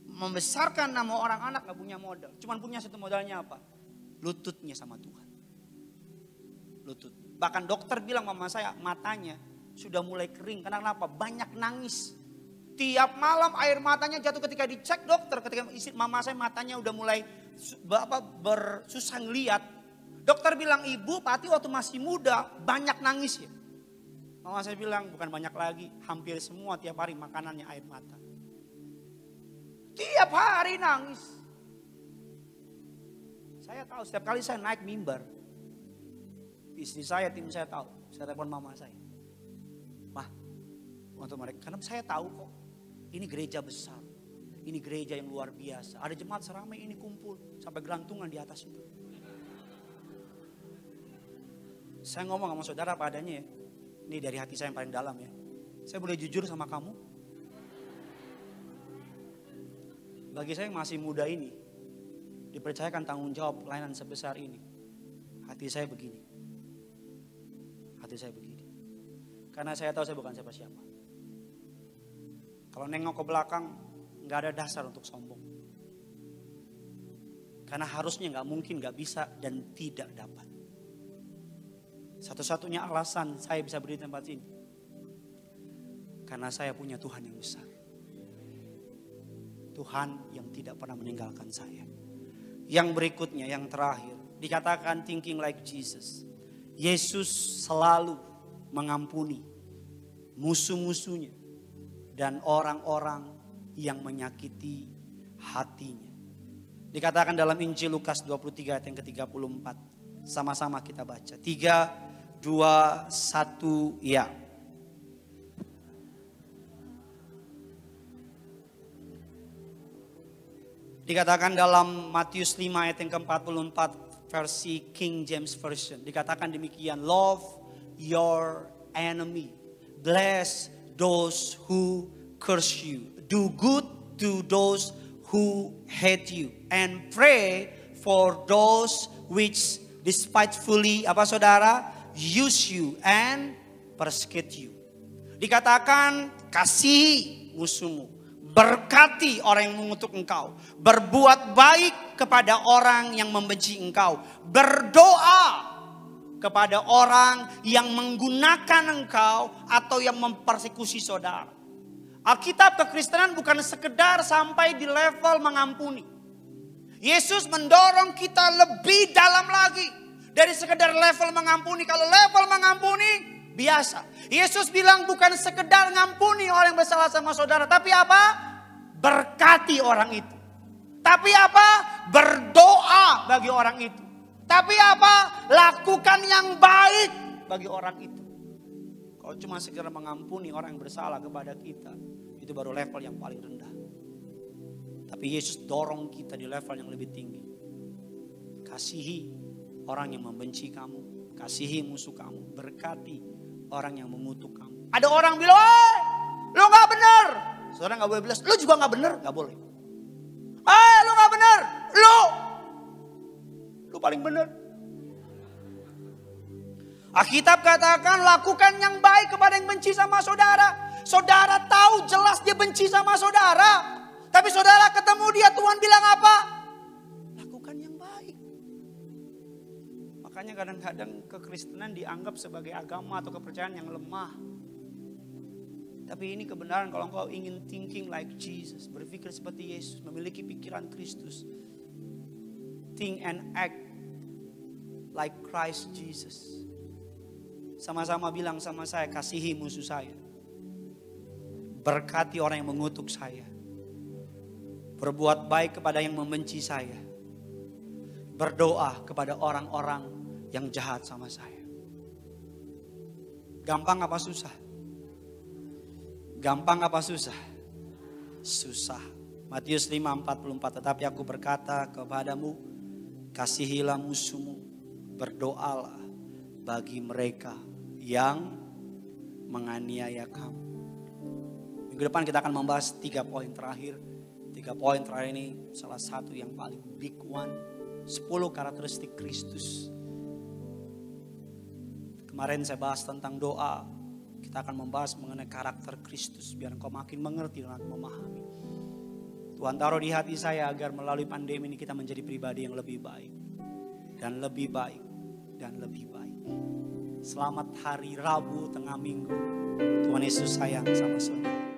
membesarkan nama orang anak gak punya modal. Cuman punya satu modalnya apa? lututnya sama Tuhan. Lutut. Bahkan dokter bilang mama saya matanya sudah mulai kering. Karena kenapa? Banyak nangis. Tiap malam air matanya jatuh ketika dicek dokter. Ketika isi mama saya matanya udah mulai apa, bersusah ngeliat. Dokter bilang ibu pati waktu masih muda banyak nangis ya. Mama saya bilang bukan banyak lagi. Hampir semua tiap hari makanannya air mata. Tiap hari nangis. Saya tahu setiap kali saya naik mimbar, istri saya, tim saya tahu. Saya telepon mama saya. Wah, untuk mereka. Karena saya tahu kok, ini gereja besar. Ini gereja yang luar biasa. Ada jemaat seramai ini kumpul. Sampai gelantungan di atas itu. Saya ngomong sama saudara apa adanya ya. Ini dari hati saya yang paling dalam ya. Saya boleh jujur sama kamu? Bagi saya yang masih muda ini, dipercayakan tanggung jawab pelayanan sebesar ini. Hati saya begini. Hati saya begini. Karena saya tahu saya bukan siapa-siapa. Kalau nengok ke belakang, nggak ada dasar untuk sombong. Karena harusnya nggak mungkin, nggak bisa, dan tidak dapat. Satu-satunya alasan saya bisa berdiri di tempat ini. Karena saya punya Tuhan yang besar. Tuhan yang tidak pernah meninggalkan saya yang berikutnya, yang terakhir. Dikatakan thinking like Jesus. Yesus selalu mengampuni musuh-musuhnya dan orang-orang yang menyakiti hatinya. Dikatakan dalam Injil Lukas 23 ayat yang ke-34. Sama-sama kita baca. 3, 2, 1, ya. Dikatakan dalam Matius 5 ayat yang ke-44 versi King James Version. Dikatakan demikian, love your enemy. Bless those who curse you. Do good to those who hate you. And pray for those which despitefully, apa saudara, use you and persecute you. Dikatakan kasih musuhmu Berkati orang yang mengutuk engkau. Berbuat baik kepada orang yang membenci engkau. Berdoa kepada orang yang menggunakan engkau atau yang mempersekusi saudara. Alkitab kekristenan bukan sekedar sampai di level mengampuni. Yesus mendorong kita lebih dalam lagi dari sekedar level mengampuni. Kalau level mengampuni, biasa. Yesus bilang bukan sekedar ngampuni orang yang bersalah sama saudara, tapi apa? Berkati orang itu. Tapi apa? Berdoa bagi orang itu. Tapi apa? Lakukan yang baik bagi orang itu. Kalau cuma segera mengampuni orang yang bersalah kepada kita, itu baru level yang paling rendah. Tapi Yesus dorong kita di level yang lebih tinggi. Kasihi orang yang membenci kamu, kasihi musuh kamu, berkati orang yang mengutuk kamu. Ada orang bilang, eh, lu gak bener." Saudara gak boleh bilang, "Lu juga gak bener." Gak boleh. "Eh, lu gak bener." Lu, lu paling bener. Alkitab katakan lakukan yang baik kepada yang benci sama saudara. Saudara tahu jelas dia benci sama saudara. Tapi saudara ketemu dia Tuhan bilang apa? Makanya kadang-kadang kekristenan dianggap sebagai agama atau kepercayaan yang lemah. Tapi ini kebenaran kalau engkau ingin thinking like Jesus, berpikir seperti Yesus, memiliki pikiran Kristus. Think and act like Christ Jesus. Sama-sama bilang sama saya, kasihi musuh saya. Berkati orang yang mengutuk saya. Berbuat baik kepada yang membenci saya berdoa kepada orang-orang yang jahat sama saya. Gampang apa susah? Gampang apa susah? Susah. Matius 5:44 tetapi aku berkata kepadamu kasihilah musuhmu, berdoalah bagi mereka yang menganiaya kamu. Minggu depan kita akan membahas tiga poin terakhir. Tiga poin terakhir ini salah satu yang paling big one. sepuluh karakteristik Kristus Kemarin saya bahas tentang doa. Kita akan membahas mengenai karakter Kristus biar engkau makin mengerti dan memahami. Tuhan taruh di hati saya agar melalui pandemi ini kita menjadi pribadi yang lebih baik dan lebih baik dan lebih baik. Selamat hari Rabu tengah minggu. Tuhan Yesus sayang sama saudara.